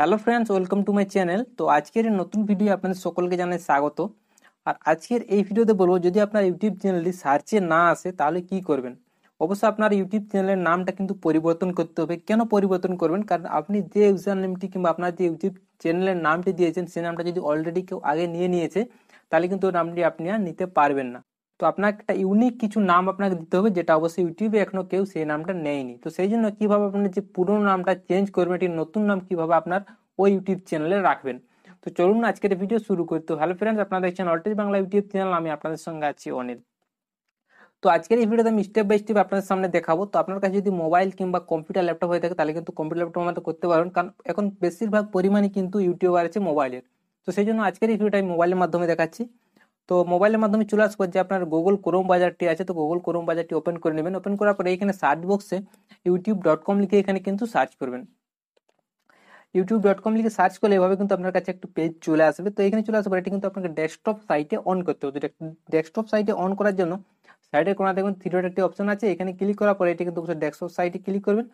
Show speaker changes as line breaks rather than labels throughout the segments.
hello friends welcome to my channel তো আজকের নতুন ভিডিও আপনাদের সকলকে জানাই স্বাগত আর আজকের এই ভিডিওতে বলবো যদি আপনার ইউটিউব চ্যানেলটি সার্চে না আসে তাহলে কি করবেন অবশ্য আপনার ইউটিউব চ্যানেলের নামটা কিন্তু পরিবর্তন করতে হবে কেন পরিবর্তন করবেন কারণ আপনি যে ইউজার নেমটি কিংবা আপনার যে ইউটিউব চ্যানেলের নামটি দিয়েছেন সে নামটা যদি অলরেডি কেউ আগে নিয়ে নিয়েছে তাহলে কিন্তু নামটি আপনি আর নিতে পারবেন না তো আপনাকে একটা ইউনিক কিছু নাম আপনাকে দিতে হবে যেটা অবশ্যই ইউটিউবে এখনো কেউ সেই নামটা নেয়নি তো সেই জন্য কিভাবে আপনার যে পুরনো নামটা চেঞ্জ করবেন এটি নতুন নাম কিভাবে আপনার ওই ইউটিউব চ্যানেলে রাখবেন তো চলুন আজকের ভিডিও শুরু করি তো হ্যালো ফ্রেন্ডস আপনারা দেখছেন অলটেজ বাংলা ইউটিউব চ্যানেল আমি আপনাদের সঙ্গে আছি অনিল তো আজকের এই ভিডিওতে আমি স্টেপ বাই স্টেপ আপনাদের সামনে দেখাবো তো আপনার কাছে যদি মোবাইল কিংবা কম্পিউটার ল্যাপটপ হয়ে থাকে তাহলে কিন্তু কম্পিউটার ল্যাপটপ আমাদের করতে পারবেন কারণ এখন বেশিরভাগ পরিমাণে কিন্তু ইউটিউবার আছে মোবাইলের তো সেই জন্য আজকের এই ভিডিওটা আমি মোবাইলের মাধ্যমে দেখাচ্ছি তো মোবাইলের মাধ্যমে চলে আসবো যে আপনার গুগল ক্রোম বাজারটি আছে তো গুগল ক্রোম বাজারটি ওপেন করে নেবেন ওপেন করার পরে এখানে সার্চ বক্সে ইউটিউব ডট কম লিখে এখানে কিন্তু সার্চ করবেন ইউটিউব ডট কম লিখে সার্চ করলে এভাবে কিন্তু আপনার কাছে একটু পেজ চলে আসবে তো এখানে চলে আসবে এটা কিন্তু আপনাকে ডেস্কটপ সাইটে অন করতে হবে ডেস্কটপ সাইটে অন করার জন্য সাইডে কোন দেখুন থ্রিডট একটি অপশন আছে এখানে ক্লিক করার পরে এটি কিন্তু ডেস্কটপ সাইটে ক্লিক করবেন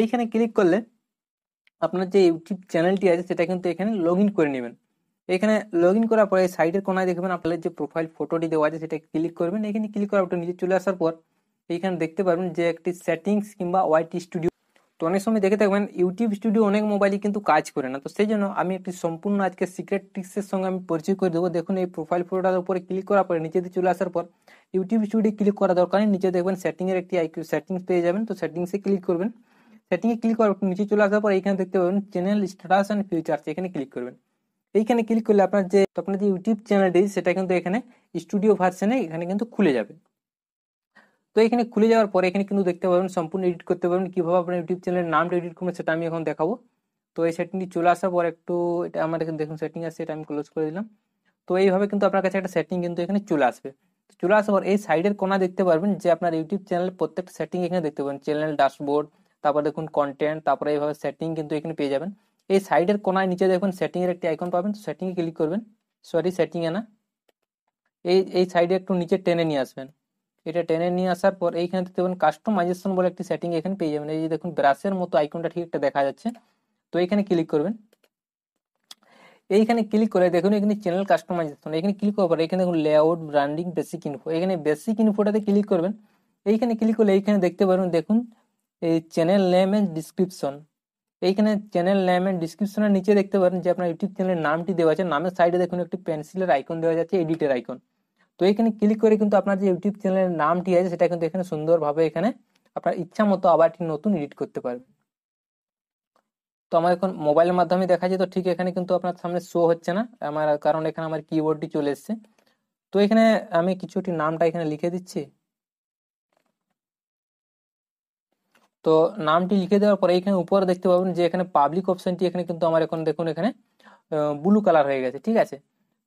এইখানে ক্লিক করলে আপনার যে ইউটিউব চ্যানেলটি আছে সেটা কিন্তু এখানে লগ ইন করে নেবেন এখানে লগ ইন করার পরে সাইডের কোনায় দেখবেন আপনাদের যে প্রোফাইল ফটোটি দেওয়া আছে সেটা ক্লিক করবেন এখানে ক্লিক করার পর নিচে চলে আসার পর এখানে দেখতে পারবেন যে একটি সেটিংস কিংবা ওয়াইটি স্টুডিও তো অনেক সময় দেখে থাকবেন ইউটিউব স্টুডিও অনেক মোবাইলে কিন্তু কাজ করে না তো সেই জন্য আমি একটি সম্পূর্ণ আজকে সিক্রেট ট্রিক্সের সঙ্গে আমি পরিচয় করে দেবো দেখুন এই প্রোফাইল ফটোটার উপরে ক্লিক করার পরে নিচে দিয়ে চলে আসার পর ইউটিউব স্টুডিও ক্লিক করা দরকার নেই নিচে দেখবেন সেটিংয়ের একটি আইকিউ সেটিংস পেয়ে যাবেন তো সেটিংসে ক্লিক করবেন সেটিংয়ে ক্লিক করার নিচে চলে আসার পর এখানে দেখতে পাবেন চ্যানেল স্ট্যাটাস অ্যান্ড ফিউচার্স এখানে ক্লিক করবেন এইখানে ক্লিক করলে আপনার যে আপনার যে ইউটিউব চ্যানেলটি সেটা কিন্তু এখানে স্টুডিও ভার্সনে এখানে কিন্তু খুলে যাবে তো এখানে খুলে যাওয়ার পরে এখানে কিন্তু দেখতে পাবেন সম্পূর্ণ এডিট করতে পারবেন কীভাবে আপনার ইউটিউব চ্যানেলের নামটা এডিট করবেন সেটা আমি এখন দেখাবো তো এই সেটিংটি চলে আসার পর একটু এটা আমার এখানে দেখুন সেটিং আছে এটা আমি ক্লোজ করে দিলাম তো এইভাবে কিন্তু আপনার কাছে একটা সেটিং কিন্তু এখানে চলে আসবে চলে আসার পর এই সাইডের কোনা দেখতে পারবেন যে আপনার ইউটিউব চ্যানেলের প্রত্যেকটা সেটিং এখানে দেখতে পাবেন চ্যানেল ড্যাশবোর্ড তারপর দেখুন কন্টেন্ট তারপরে এইভাবে সেটিং কিন্তু এখানে পেয়ে যাবেন এই সাইডের কোনায় নিচে দেখুন সেটিংয়ের একটি আইকন পাবেন সেটিংয়ে ক্লিক করবেন সরি সেটিংয়ে না এই এই সাইডে একটু নিচে টেনে নিয়ে আসবেন এটা টেনে নিয়ে আসার পর এইখানে দেখতে পাবেন কাস্টমাইজেশন বলে একটি সেটিং এখানে পেয়ে যাবেন এই যে দেখুন ব্রাশের মতো আইকনটা ঠিক একটা দেখা যাচ্ছে তো এইখানে ক্লিক করবেন এইখানে ক্লিক করে দেখুন এখানে চ্যানেল কাস্টমাইজেশন এখানে ক্লিক করার পর এখানে দেখুন লেআউট ব্র্যান্ডিং বেসিক ইনফো এখানে বেসিক ইনফোটাতে ক্লিক করবেন এইখানে ক্লিক করলে এইখানে দেখতে পারবেন দেখুন এই চ্যানেল নেম অ্যান্ড ডিসক্রিপশন এইখানে চ্যানেল নেমের ডিসক্রিপশনের নিচে দেখতে পারেন যে আপনার ইউটিউব চ্যানেলের নামটি দেওয়া আছে নামের সাইডে দেখুন একটি পেন্সিলের আইকন দেওয়া যাচ্ছে এডিটের আইকন তো এখানে ক্লিক করে কিন্তু আপনার যে ইউটিউব চ্যানেলের নামটি আছে সেটা কিন্তু এখানে সুন্দরভাবে এখানে আপনার ইচ্ছা মতো আবার একটি নতুন এডিট করতে পারবেন তো আমার এখন মোবাইলের মাধ্যমে দেখা যেত ঠিক এখানে কিন্তু আপনার সামনে শো হচ্ছে না আমার কারণ এখানে আমার কিবোর্ডটি চলে এসছে তো এখানে আমি কিছু একটি নামটা এখানে লিখে দিচ্ছি তো নামটি লিখে দেওয়ার পরে এখানে উপরে দেখতে পাবেন যে এখানে পাবলিক অপশনটি এখানে কিন্তু আমার এখন দেখুন এখানে ব্লু কালার হয়ে গেছে ঠিক আছে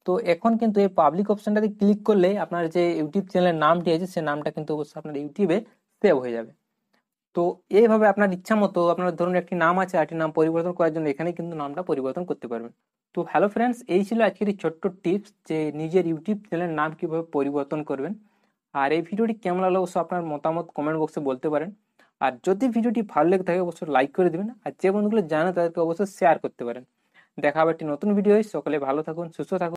তো এখন কিন্তু এই পাবলিক অপশনটাতে ক্লিক করলে আপনার যে ইউটিউব চ্যানেলের নামটি আছে সে নামটা কিন্তু অবশ্যই আপনার ইউটিউবে সেভ হয়ে যাবে তো এইভাবে আপনার ইচ্ছা মতো আপনার ধরুন একটি নাম আছে আরেকটি নাম পরিবর্তন করার জন্য এখানে কিন্তু নামটা পরিবর্তন করতে পারবেন তো হ্যালো ফ্রেন্ডস এই ছিল আজকের এই ছোট্ট টিপস যে নিজের ইউটিউব চ্যানেলের নাম কীভাবে পরিবর্তন করবেন আর এই ভিডিওটি কেমন লাগলো অবশ্য আপনার মতামত কমেন্ট বক্সে বলতে পারেন আর যদি ভিডিওটি ভালো লেগে থাকে অবশ্যই লাইক করে দেবেন আর যে বন্ধুগুলো জানে তাদেরকে অবশ্যই শেয়ার করতে পারেন দেখা হবে একটি নতুন ভিডিও সকলে ভালো থাকুন সুস্থ থাকুন